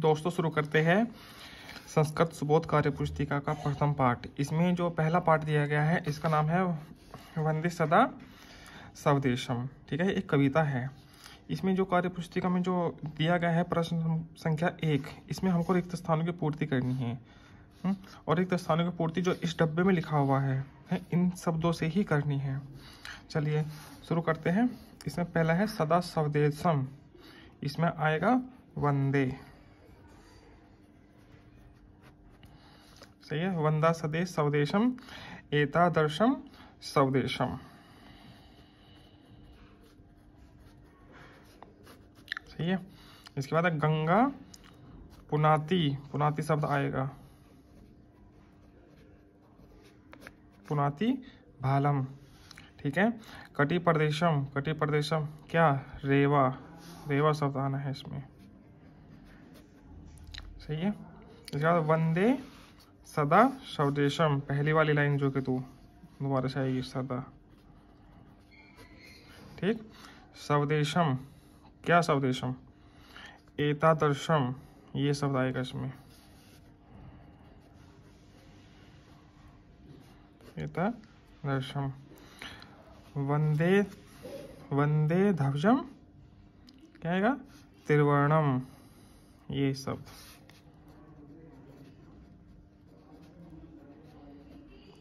दोस्तों शुरू करते हैं संस्कृत सुबोध कार्य पुस्तिका का प्रथम पाठ इसमें जो पहला पाठ दिया गया है इसका नाम है वंदे सदा स्वदेशम ठीक है एक कविता है इसमें जो कार्य पुस्तिका में जो दिया गया है प्रश्न संख्या एक इसमें हमको रिक्त स्थानों की पूर्ति करनी है हम्म, और रिक्त स्थानों की पूर्ति जो इस डब्बे में लिखा हुआ है इन शब्दों से ही करनी है चलिए शुरू करते हैं इसमें पहला है सदा स्वदेशम इसमें आएगा वंदे इसलिए वंदा सदेश स्वदेशम एतादर्शम स्वदेशम सही है इसके बाद गंगा पुनाती पुनाती शब्द आएगा पुनाती भालम ठीक है कटी प्रदेशम कटी प्रदेशम क्या रेवा रेवा शब्द आना है इसमें सही है इसके बाद वंदे सदा स्वदेशम पहली वाली लाइन जो कि तू दोबारा से आएगी सदा ठीक स्वदेशम क्या स्वदेशम एतादर्शम ये शब्द आएगा इसमें दर्शम वंदे वंदे ध्वजम क्या आएगा त्रिवर्णम ये शब्द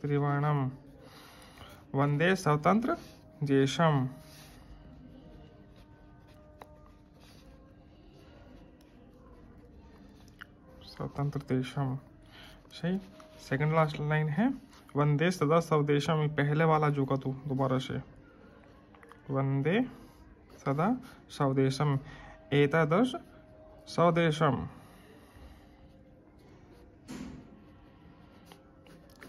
त्रिवर्णम वंदे स्वतंत्र देशम स्वतंत्र देशम सही सेकंड लास्ट लाइन है वंदे सदा स्वदेशम पहले वाला जोगा तू तो, दोबारा से वंदे सदा स्वदेशम एतादश स्वदेशम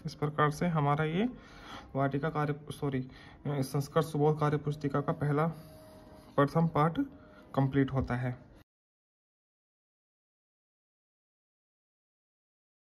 इस प्रकार से हमारा ये वाटिका कार्य सॉरी संस्कृत सुबोध कार्य पुस्तिका का पहला प्रथम पाठ कंप्लीट होता है